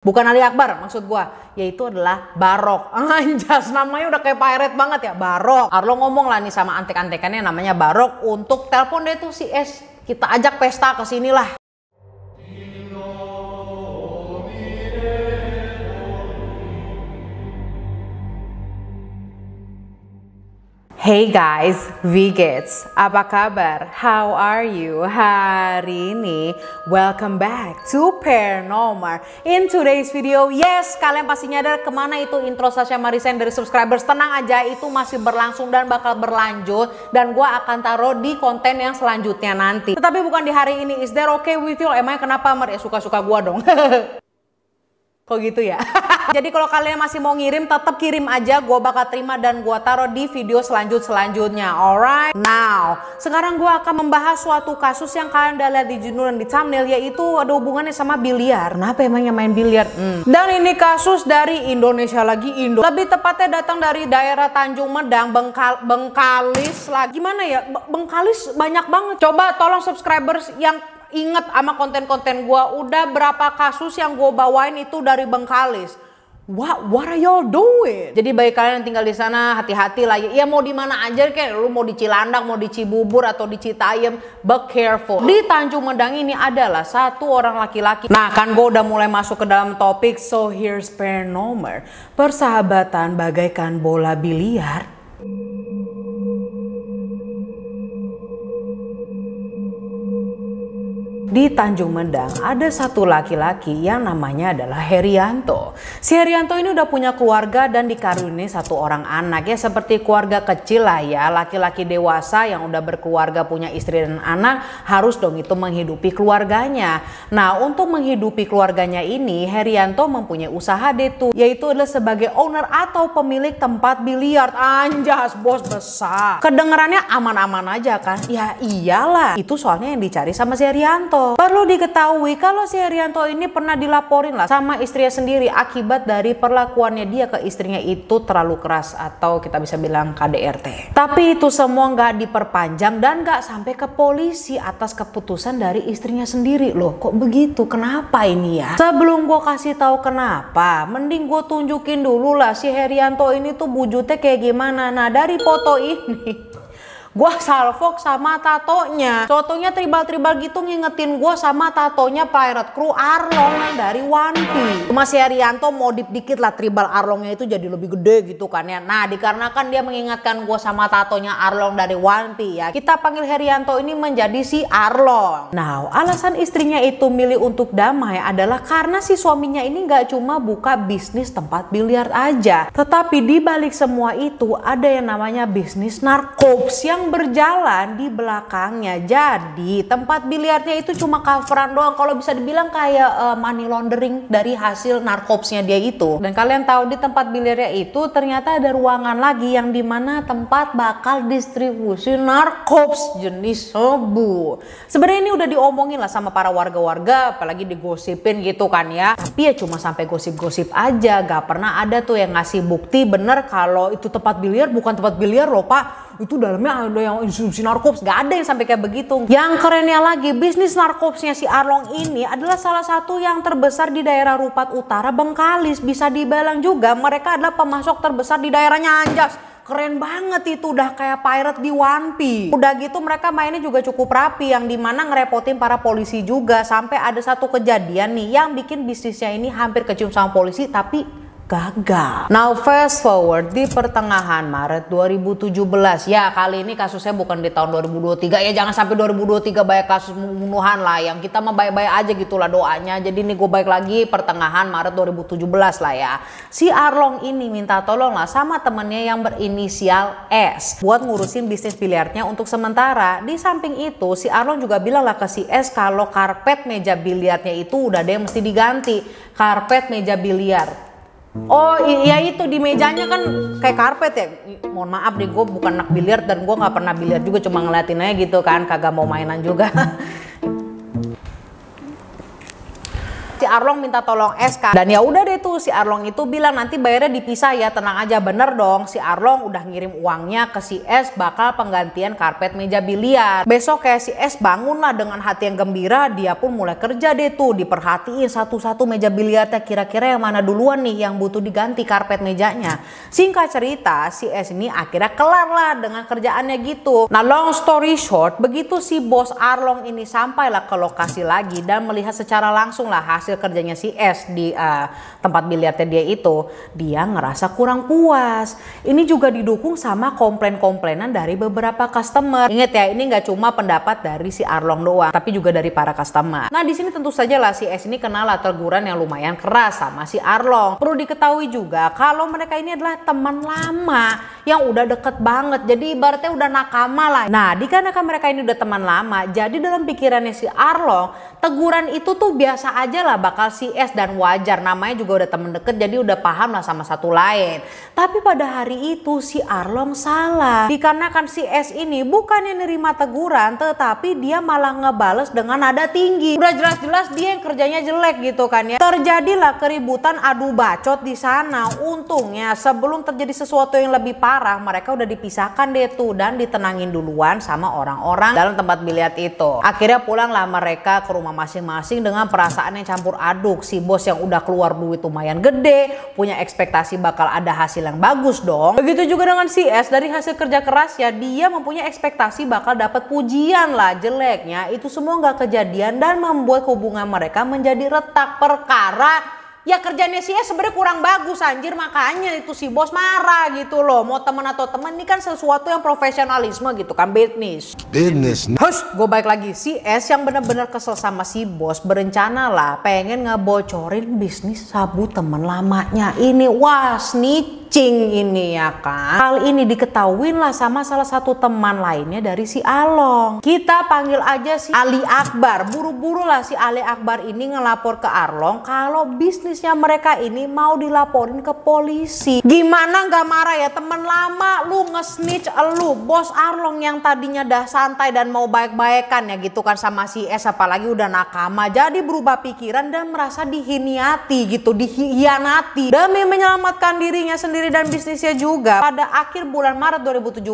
Bukan Ali Akbar, maksud gua yaitu adalah Barok. Anjas, namanya udah kayak pirate banget ya, Barok. Arlo ngomong lah nih sama antek-antekannya namanya Barok untuk telepon deh tuh si S. Kita ajak pesta ke sinilah. Hey guys, Vigets, apa kabar? How are you hari ini? Welcome back to Paranormal. In today's video, yes, kalian pasti nyadar kemana itu intro Sasha Marisen dari subscribers. Tenang aja, itu masih berlangsung dan bakal berlanjut. Dan gue akan taruh di konten yang selanjutnya nanti. Tetapi bukan di hari ini. Is there okay with you? Emangnya kenapa, Mar? Ya suka-suka gue dong. Kok gitu ya? Jadi kalau kalian masih mau ngirim, tetap kirim aja. Gue bakal terima dan gue taruh di video selanjut-selanjutnya. Alright? Now, sekarang gue akan membahas suatu kasus yang kalian udah lihat di judul dan di thumbnail. Yaitu ada hubungannya sama biliar. Kenapa nah, emangnya main biliar? Hmm. Dan ini kasus dari Indonesia lagi. Indo. Lebih tepatnya datang dari daerah Tanjung Medang, Bengkal Bengkalis lagi. Gimana ya? Bengkalis banyak banget. Coba tolong subscribers yang inget sama konten-konten gue udah berapa kasus yang gue bawain itu dari Bengkalis What, what are y'all doing? Jadi baik kalian yang tinggal di sana hati-hati lah. Ya mau di mana aja kayak lu mau di Cilandak, mau di Cibubur atau di Citayam, be careful. Di Tanjung Medang ini adalah satu orang laki-laki. Nah kan gue udah mulai masuk ke dalam topik, so here's per nomor. Persahabatan bagaikan bola biliar. di Tanjung Mendang ada satu laki-laki yang namanya adalah Herianto. Si Herianto ini udah punya keluarga dan dikaruniai satu orang anak ya seperti keluarga kecil lah ya. Laki-laki dewasa yang udah berkeluarga punya istri dan anak harus dong itu menghidupi keluarganya. Nah untuk menghidupi keluarganya ini Herianto mempunyai usaha deh tuh yaitu adalah sebagai owner atau pemilik tempat biliar. Anjas bos besar. Kedengarannya aman-aman aja kan? Ya iyalah. Itu soalnya yang dicari sama si Herianto. Perlu diketahui kalau si Herianto ini pernah dilaporin lah sama istrinya sendiri akibat dari perlakuannya dia ke istrinya itu terlalu keras atau kita bisa bilang KDRT. Tapi itu semua nggak diperpanjang dan nggak sampai ke polisi atas keputusan dari istrinya sendiri loh. Kok begitu? Kenapa ini ya? Sebelum gue kasih tahu kenapa, mending gue tunjukin dulu lah si Herianto ini tuh bujutnya kayak gimana. Nah dari foto ini Gua salvo sama tatonya. Contohnya tribal-tribal gitu ngingetin gua sama tatonya Pirate Crew Arlong dari One Piece. si Herianto modif dikit lah tribal Arlongnya itu jadi lebih gede gitu kan ya. Nah dikarenakan dia mengingatkan gua sama tatonya Arlong dari One Piece ya. Kita panggil Herianto ini menjadi si Arlong. Nah alasan istrinya itu milih untuk damai adalah karena si suaminya ini nggak cuma buka bisnis tempat biliar aja. Tetapi di balik semua itu ada yang namanya bisnis narkops yang yang berjalan di belakangnya. Jadi tempat biliarnya itu cuma coveran doang. Kalau bisa dibilang kayak uh, money laundering dari hasil narkopsnya dia itu. Dan kalian tahu di tempat biliarnya itu ternyata ada ruangan lagi yang dimana tempat bakal distribusi narkops jenis sebu Sebenarnya ini udah diomongin lah sama para warga-warga, apalagi digosipin gitu kan ya. Tapi ya cuma sampai gosip-gosip aja. Gak pernah ada tuh yang ngasih bukti bener kalau itu tempat biliar bukan tempat biliar loh pak itu dalamnya ada yang instruksi narkops gak ada yang sampai kayak begitu yang kerennya lagi bisnis narkopsnya si Arlong ini adalah salah satu yang terbesar di daerah Rupat Utara Bengkalis bisa dibilang juga mereka adalah pemasok terbesar di daerahnya Anjas keren banget itu udah kayak pirate di One Piece. Udah gitu mereka mainnya juga cukup rapi yang dimana ngerepotin para polisi juga sampai ada satu kejadian nih yang bikin bisnisnya ini hampir kecium sama polisi tapi gagal. Now fast forward di pertengahan Maret 2017. Ya kali ini kasusnya bukan di tahun 2023. Ya jangan sampai 2023 banyak kasus pembunuhan lah. Yang kita mah baik-baik aja gitulah doanya. Jadi ini gue baik lagi pertengahan Maret 2017 lah ya. Si Arlong ini minta tolong lah sama temennya yang berinisial S. Buat ngurusin bisnis biliarnya untuk sementara. Di samping itu si Arlong juga bilang lah ke si S kalau karpet meja biliarnya itu udah deh mesti diganti. Karpet meja biliar Oh iya itu di mejanya kan kayak karpet ya. Mohon maaf deh gue bukan nak biliar dan gue nggak pernah biliar juga cuma ngeliatin aja gitu kan kagak mau mainan juga. si Arlong minta tolong SK dan ya udah deh tuh si Arlong itu bilang nanti bayarnya dipisah ya tenang aja bener dong si Arlong udah ngirim uangnya ke si S bakal penggantian karpet meja biliar besok kayak si S bangun lah dengan hati yang gembira dia pun mulai kerja deh tuh diperhatiin satu-satu meja biliarnya kira-kira yang mana duluan nih yang butuh diganti karpet mejanya singkat cerita si S ini akhirnya kelar lah dengan kerjaannya gitu nah long story short begitu si bos Arlong ini sampailah ke lokasi lagi dan melihat secara langsung lah hasil hasil kerjanya si S di uh, tempat biliarnya dia itu, dia ngerasa kurang puas. Ini juga didukung sama komplain-komplainan dari beberapa customer. Ingat ya, ini nggak cuma pendapat dari si Arlong doang, tapi juga dari para customer. Nah, di sini tentu saja lah si S ini kenal teguran yang lumayan keras sama si Arlong. Perlu diketahui juga kalau mereka ini adalah teman lama yang udah deket banget. Jadi ibaratnya udah nakama lah. Nah, dikarenakan mereka ini udah teman lama, jadi dalam pikirannya si Arlong, teguran itu tuh biasa aja lah bakal CS dan wajar namanya juga udah temen deket jadi udah paham lah sama satu lain. Tapi pada hari itu si Arlong salah dikarenakan si S ini bukannya nerima teguran tetapi dia malah ngebales dengan nada tinggi. Udah jelas-jelas dia yang kerjanya jelek gitu kan ya. Terjadilah keributan adu bacot di sana. Untungnya sebelum terjadi sesuatu yang lebih parah mereka udah dipisahkan deh tuh dan ditenangin duluan sama orang-orang dalam tempat biliar itu. Akhirnya pulanglah mereka ke rumah masing-masing dengan perasaan yang campur campur aduk si bos yang udah keluar duit lumayan gede punya ekspektasi bakal ada hasil yang bagus dong begitu juga dengan si CS dari hasil kerja keras ya dia mempunyai ekspektasi bakal dapat pujian lah jeleknya itu semua nggak kejadian dan membuat hubungan mereka menjadi retak perkara ya kerjanya ya sebenarnya kurang bagus anjir makanya itu si bos marah gitu loh mau temen atau temen ini kan sesuatu yang profesionalisme gitu kan business business terus gue balik lagi si S yang bener-bener kesel sama si bos berencana lah pengen ngebocorin bisnis sabu temen lamanya ini wah snitch kucing ini ya kan. Hal ini diketahui lah sama salah satu teman lainnya dari si Along. Kita panggil aja si Ali Akbar. Buru-buru lah si Ali Akbar ini ngelapor ke Arlong kalau bisnisnya mereka ini mau dilaporin ke polisi. Gimana nggak marah ya temen lama lu ngesnitch lu bos Arlong yang tadinya dah santai dan mau baik-baikan ya gitu kan sama si S apalagi udah nakama jadi berubah pikiran dan merasa dihiniati gitu dihianati demi menyelamatkan dirinya sendiri sendiri dan bisnisnya juga pada akhir bulan Maret 2017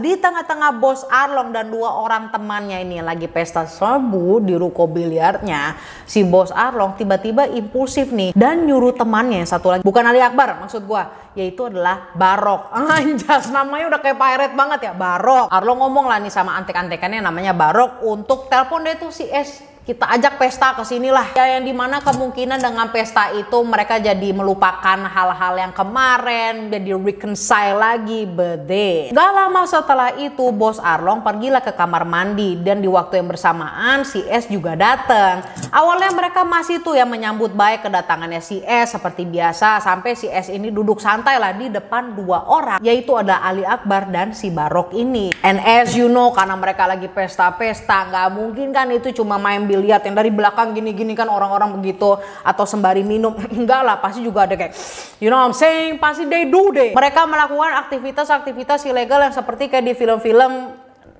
di tengah-tengah bos Arlong dan dua orang temannya ini lagi pesta sabu di ruko biliarnya si bos Arlong tiba-tiba impulsif nih dan nyuruh temannya yang satu lagi bukan Ali Akbar maksud gua yaitu adalah Barok anjas namanya udah kayak pirate banget ya Barok Arlong ngomong lah nih sama antek-antekannya namanya Barok untuk telepon dia tuh si S kita ajak pesta ke lah ya yang dimana kemungkinan dengan pesta itu mereka jadi melupakan hal-hal yang kemarin jadi reconcile lagi bede gak lama setelah itu bos Arlong pergilah ke kamar mandi dan di waktu yang bersamaan si S juga datang awalnya mereka masih tuh yang menyambut baik kedatangannya si S seperti biasa sampai si S ini duduk santai lah di depan dua orang yaitu ada Ali Akbar dan si Barok ini and as you know karena mereka lagi pesta-pesta nggak mungkin kan itu cuma main dilihat yang dari belakang gini-gini kan orang-orang begitu atau sembari minum enggak lah pasti juga ada kayak you know what I'm saying pasti they do deh mereka melakukan aktivitas-aktivitas ilegal yang seperti kayak di film-film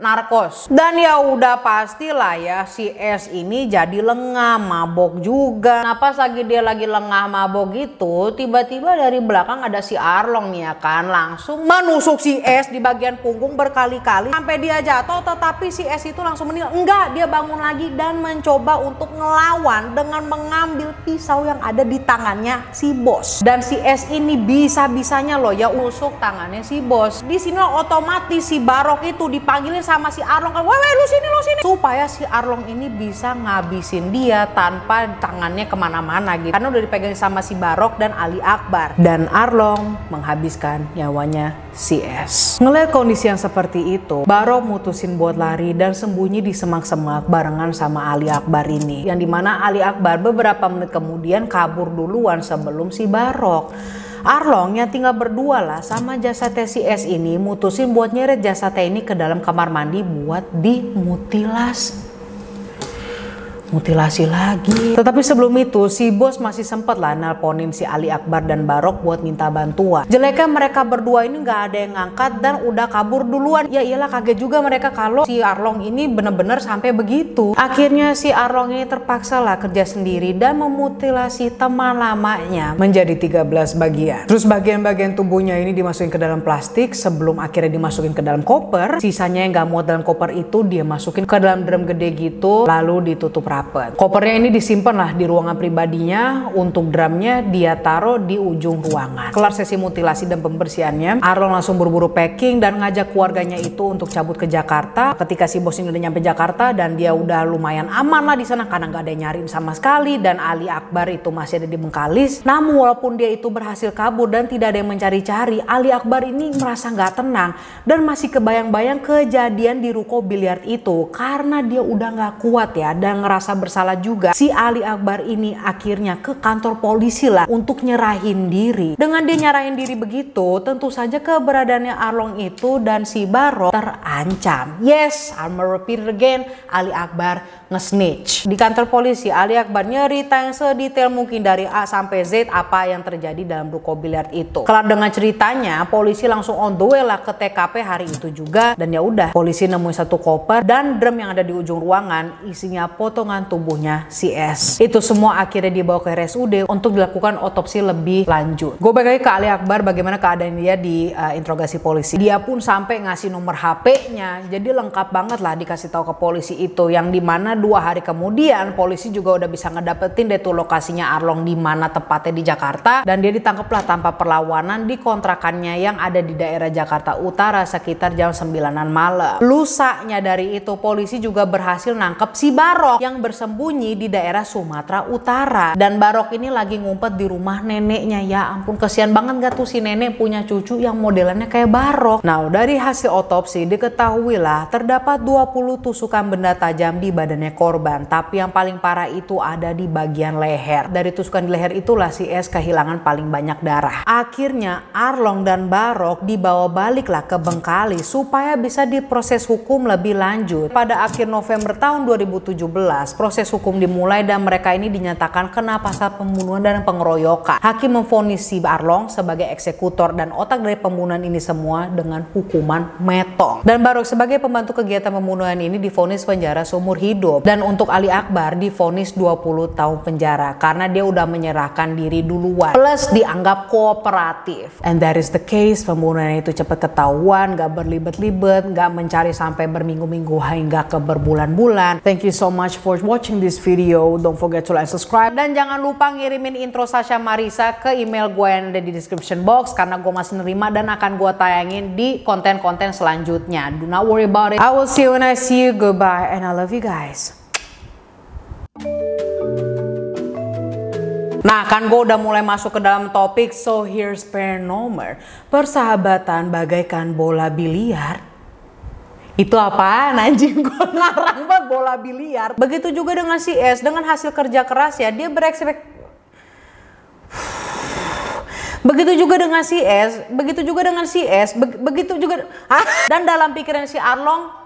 narkos. Dan ya udah pastilah ya si S ini jadi lengah, mabok juga. Nah lagi dia lagi lengah mabok gitu, tiba-tiba dari belakang ada si Arlong nih ya kan, langsung menusuk si S di bagian punggung berkali-kali sampai dia jatuh tetapi si S itu langsung meninggal. Enggak, dia bangun lagi dan mencoba untuk ngelawan dengan mengambil pisau yang ada di tangannya si bos. Dan si S ini bisa-bisanya loh ya usuk tangannya si bos. Di sini otomatis si Barok itu dipanggilin sama si Arlong kan, wewe lu sini lu sini supaya si Arlong ini bisa ngabisin dia tanpa tangannya kemana-mana gitu karena udah dipegang sama si Barok dan Ali Akbar dan Arlong menghabiskan nyawanya si S. Ngeliat kondisi yang seperti itu, Barok mutusin buat lari dan sembunyi di semak-semak barengan sama Ali Akbar ini. Yang dimana Ali Akbar beberapa menit kemudian kabur duluan sebelum si Barok. Arlong yang tinggal berdua lah sama jasa TCS ini mutusin buat nyeret jasa T ini ke dalam kamar mandi buat dimutilasi mutilasi lagi. Tetapi sebelum itu, si bos masih sempat lah nelponin si Ali Akbar dan Barok buat minta bantuan. Jeleknya mereka berdua ini nggak ada yang ngangkat dan udah kabur duluan. Ya iyalah kaget juga mereka kalau si Arlong ini bener-bener sampai begitu. Akhirnya si Arlong ini terpaksa lah kerja sendiri dan memutilasi teman lamanya menjadi 13 bagian. Terus bagian-bagian tubuhnya ini dimasukin ke dalam plastik sebelum akhirnya dimasukin ke dalam koper. Sisanya yang nggak muat dalam koper itu dia masukin ke dalam drum gede gitu lalu ditutup rapat rapat. Kopernya ini disimpan lah di ruangan pribadinya, untuk drumnya dia taruh di ujung ruangan. Kelar sesi mutilasi dan pembersihannya, Arlong langsung buru-buru packing dan ngajak keluarganya itu untuk cabut ke Jakarta. Ketika si bos ini udah nyampe Jakarta dan dia udah lumayan aman lah di sana karena nggak ada yang nyariin sama sekali dan Ali Akbar itu masih ada di Bengkalis. Namun walaupun dia itu berhasil kabur dan tidak ada yang mencari-cari, Ali Akbar ini merasa nggak tenang dan masih kebayang-bayang kejadian di ruko biliar itu karena dia udah nggak kuat ya dan ngerasa merasa bersalah juga, si Ali Akbar ini akhirnya ke kantor polisi lah untuk nyerahin diri. Dengan dia nyerahin diri begitu, tentu saja keberadaannya Arlong itu dan si Barok terancam. Yes, I'm repeat again, Ali Akbar ngesnitch Di kantor polisi, Ali Akbar nyerita yang sedetail mungkin dari A sampai Z apa yang terjadi dalam ruko biliar itu. Kelar dengan ceritanya, polisi langsung on the way lah ke TKP hari itu juga. Dan ya udah, polisi nemuin satu koper dan drum yang ada di ujung ruangan, isinya potongan potongan tubuhnya si S. Itu semua akhirnya dibawa ke RSUD untuk dilakukan otopsi lebih lanjut. Gue balik lagi ke Ali Akbar bagaimana keadaan dia di uh, interogasi polisi. Dia pun sampai ngasih nomor HP-nya. Jadi lengkap banget lah dikasih tahu ke polisi itu yang dimana dua hari kemudian polisi juga udah bisa ngedapetin deh tuh lokasinya Arlong di mana tepatnya di Jakarta dan dia ditangkap lah tanpa perlawanan di kontrakannya yang ada di daerah Jakarta Utara sekitar jam 9-an malam. Lusanya dari itu polisi juga berhasil nangkep si Barok yang bersembunyi di daerah Sumatera Utara dan Barok ini lagi ngumpet di rumah neneknya ya ampun kesian banget gak tuh si nenek punya cucu yang modelannya kayak Barok nah dari hasil otopsi diketahui lah terdapat 20 tusukan benda tajam di badannya korban tapi yang paling parah itu ada di bagian leher dari tusukan di leher itulah si S kehilangan paling banyak darah akhirnya Arlong dan Barok dibawa baliklah ke Bengkali supaya bisa diproses hukum lebih lanjut pada akhir November tahun 2017 proses hukum dimulai dan mereka ini dinyatakan kena pasal pembunuhan dan pengeroyokan. Hakim memfonis si Arlong sebagai eksekutor dan otak dari pembunuhan ini semua dengan hukuman metong. Dan Barok sebagai pembantu kegiatan pembunuhan ini difonis penjara seumur hidup. Dan untuk Ali Akbar difonis 20 tahun penjara karena dia udah menyerahkan diri duluan. Plus dianggap kooperatif. And that is the case pembunuhan itu cepat ketahuan, gak berlibet-libet, gak mencari sampai berminggu-minggu hingga ke berbulan-bulan. Thank you so much for watching this video. Don't forget to like, subscribe. Dan jangan lupa ngirimin intro Sasha Marisa ke email gue yang ada di description box. Karena gue masih nerima dan akan gue tayangin di konten-konten selanjutnya. Do not worry about it. I will see you when I see you. Goodbye and I love you guys. Nah kan gue udah mulai masuk ke dalam topik so here's paranormal. Persahabatan bagaikan bola biliar itu apa anjing gue ngarang banget bola biliar begitu juga dengan si S dengan hasil kerja keras ya dia berekspek begitu juga dengan si S begitu juga dengan si S begitu juga ah. dan dalam pikiran si Arlong